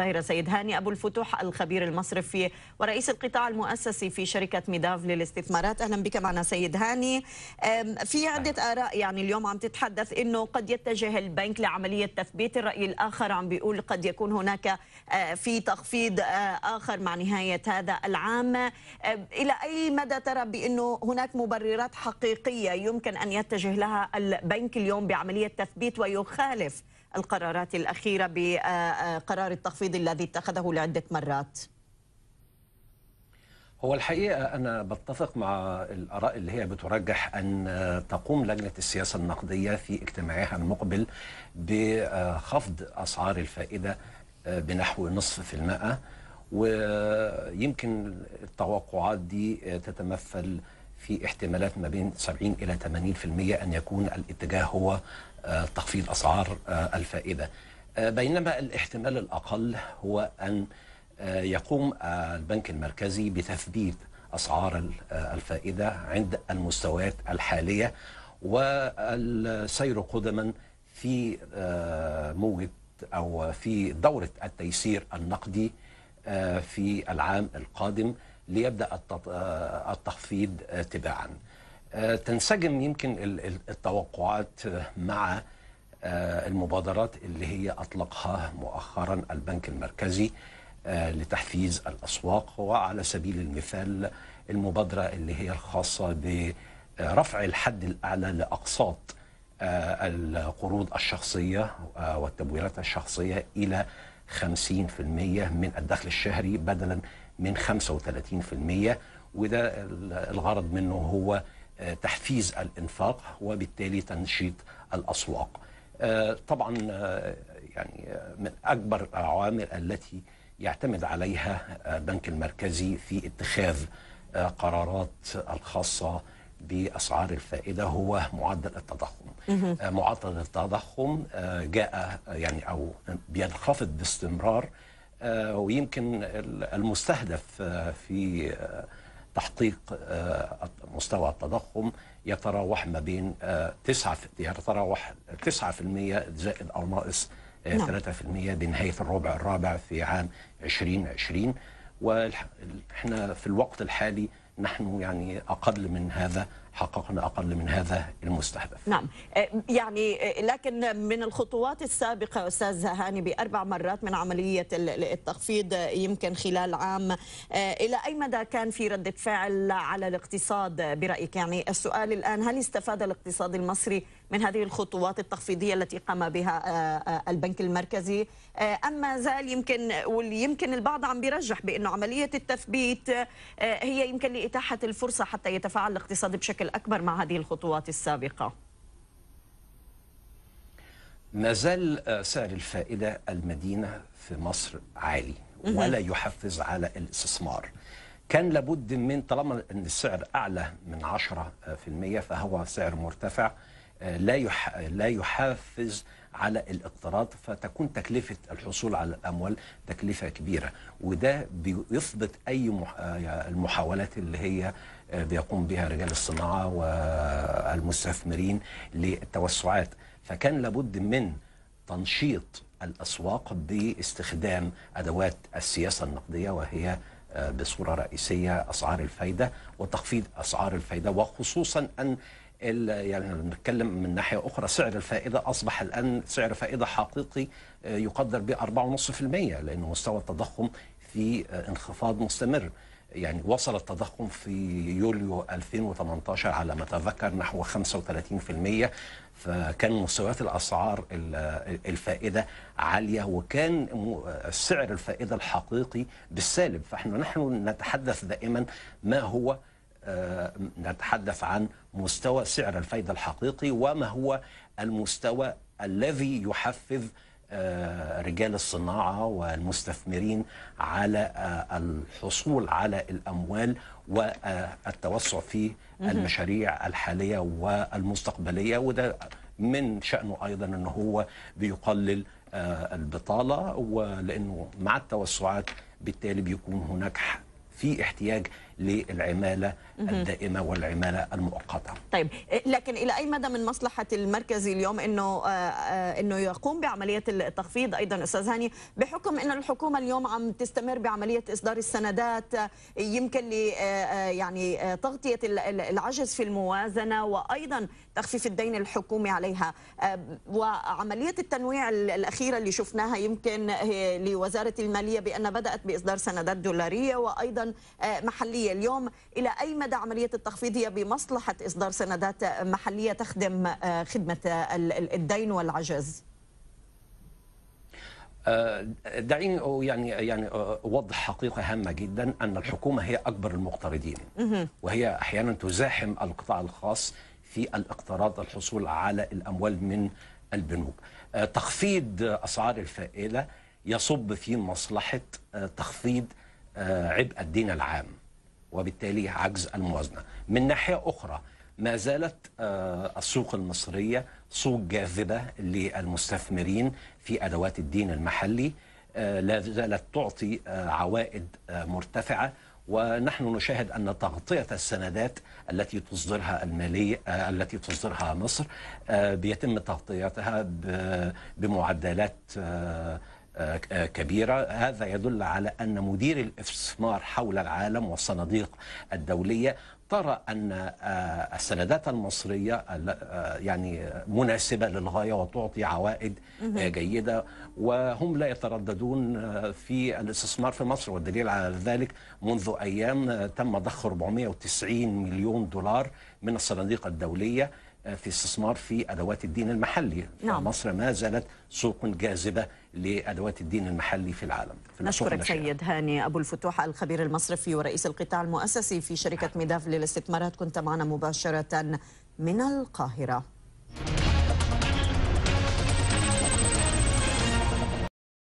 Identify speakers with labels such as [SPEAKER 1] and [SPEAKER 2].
[SPEAKER 1] القاهرة سيد هاني أبو الفتوح الخبير المصرفي ورئيس القطاع المؤسسي في شركة ميداف للاستثمارات أهلا بك معنا سيد هاني في عدة آراء يعني اليوم عم تتحدث أنه قد يتجه البنك لعملية تثبيت الرأي الآخر عم بيقول قد يكون هناك أه، في تخفيض أه، آخر مع نهاية هذا العام أه، إلى أي مدى ترى بأنه هناك مبررات حقيقية يمكن أن يتجه لها البنك اليوم بعملية تثبيت ويخالف القرارات الأخيرة بقرار التخفيض الذي اتخذه لعدة مرات
[SPEAKER 2] هو الحقيقة أنا بتفق مع الآراء اللي هي بترجح أن تقوم لجنة السياسة النقدية في اجتماعها المقبل بخفض أسعار الفائدة بنحو نصف في المائة ويمكن التوقعات دي تتمثل في احتمالات ما بين 70 إلى 80% أن يكون الاتجاه هو آه، تخفيض أسعار آه، الفائدة آه، بينما الاحتمال الأقل هو أن يقوم البنك المركزي بتثبيت أسعار الفائدة عند المستويات الحالية والسير قدما في موجة أو في دورة التيسير النقدي في العام القادم ليبدأ آه، التخفيض آه، تباعا آه، تنسجم يمكن التوقعات مع المبادرات اللي هي أطلقها مؤخرا البنك المركزي لتحفيز الأسواق وعلى سبيل المثال المبادرة اللي هي الخاصة برفع الحد الأعلى لأقساط القروض الشخصية والتمويلات الشخصية إلى 50% من الدخل الشهري بدلا من 35% وده الغرض منه هو آه، تحفيز الانفاق وبالتالي تنشيط الاسواق. آه، طبعا آه، يعني من اكبر العوامل التي يعتمد عليها البنك المركزي في اتخاذ قرارات الخاصه باسعار الفائده هو معدل التضخم آه، معدل التضخم آه، جاء آه، يعني او بينخفض باستمرار ويمكن المستهدف في تحقيق مستوى التضخم يتراوح ما بين 9 يعني يتراوح 9% زائد او ناقص 3% نعم. بنهايه الربع الرابع في عام 2020 واحنا في الوقت الحالي نحن يعني أقل من هذا حققنا أقل من هذا المستهدف
[SPEAKER 1] نعم أه، يعني أه، لكن من الخطوات السابقة أستاذ هاني بأربع مرات من عملية التخفيض يمكن خلال عام أه، إلى أي مدى كان في ردة فعل على الاقتصاد برأيك يعني السؤال الآن هل استفاد الاقتصاد المصري من هذه الخطوات التخفيضية التي قام بها البنك المركزي أما زال يمكن ويمكن البعض عم بيرجح بأنه عملية التثبيت هي يمكن لإتاحة الفرصة حتى يتفاعل الاقتصاد بشكل بشكل أكبر مع هذه الخطوات السابقة
[SPEAKER 2] ما زال آه، سعر الفائدة المدينة في مصر عالي ولا يحفز على الاستثمار كان لابد من طالما ان السعر اعلى من 10% فهو سعر مرتفع آه، لا لا يحفز على الاقتراض فتكون تكلفة الحصول على الأموال تكلفة كبيرة وده بيثبت أي يعني المحاولات اللي هي آه، بيقوم بها رجال الصناعة والمستثمرين للتوسعات فكان لابد من تنشيط الأسواق باستخدام أدوات السياسة النقدية وهي آه، بصورة رئيسية أسعار الفايدة وتخفيض أسعار الفايدة وخصوصا أن يعني نتكلم من ناحية أخرى سعر الفائدة أصبح الآن سعر فائدة حقيقي آه، يقدر ب 4.5% لأن مستوى التضخم في آه، انخفاض مستمر يعني وصل التضخم في يوليو 2018 على ما أتذكر نحو 35% فكان مستويات الأسعار آه، الفائدة عالية وكان سعر الفائدة الحقيقي بالسالب فنحن نتحدث دائما ما هو آه، نتحدث عن مستوى سعر الفايدة الحقيقي وما هو المستوى الذي يحفز آه، رجال الصناعة والمستثمرين على آه، الحصول على الأموال والتوسع في المشاريع الحالية والمستقبلية وده من شأنه أيضا أنه هو بيقلل البطالة ولأنه مع التوسعات بالتالي بيكون هناك في احتياج للعمالة الدائمة والعمالة المؤقتة
[SPEAKER 1] طيب لكن إلى أي مدى من مصلحة المركز اليوم أنه آه، أنه يقوم بعملية التخفيض أيضا أستاذ هاني بحكم أن الحكومة اليوم عم تستمر بعملية إصدار السندات يمكن ل آه، آه، يعني تغطية العجز في الموازنة وأيضا تخفيف الدين الحكومي عليها وعملية التنويع الأخيرة اللي شفناها يمكن لوزارة المالية بأن بدأت بإصدار سندات دولارية وأيضا محليه اليوم الى اي مدى عمليه التخفيض هي بمصلحه اصدار سندات محليه تخدم آه، خدمه الدين والعجز
[SPEAKER 2] آه، دعيني يعني يعني اوضح آه، حقيقه هامه جدا ان الحكومه هي اكبر المقترضين وهي احيانا تزاحم القطاع الخاص في الاقتراض الحصول على الاموال من البنوك تخفيض اسعار الفائده يصب في مصلحه تخفيض آه، عبء الدين العام وبالتالي عجز الموازنة من ناحية أخرى ما زالت آه، السوق المصرية سوق جاذبة للمستثمرين في أدوات الدين المحلي آه، لا زالت تعطي عوائد مرتفعة ونحن نشاهد أن تغطية السندات التي تصدرها المالية التي تصدرها مصر بيتم تغطيتها بمعدلات كبيرة هذا يدل على أن مدير الاستثمار حول العالم والصناديق الدولية ترى أن آه، السندات المصرية آه، آه، يعني مناسبة للغاية وتعطي عوائد جيدة وهم لا يترددون في الاستثمار في مصر والدليل على ذلك منذ أيام تم ضخ 490 مليون دولار من الصناديق الدولية في استثمار في أدوات الدين المحلي نعم. مصر ما زالت سوق جاذبة لأدوات الدين المحلي في العالم
[SPEAKER 1] في نشكرك سيد هاني أبو الفتوح الخبير المصرفي ورئيس القطاع المؤسسي في شركة ميداف للاستثمارات كنت معنا مباشرة من القاهرة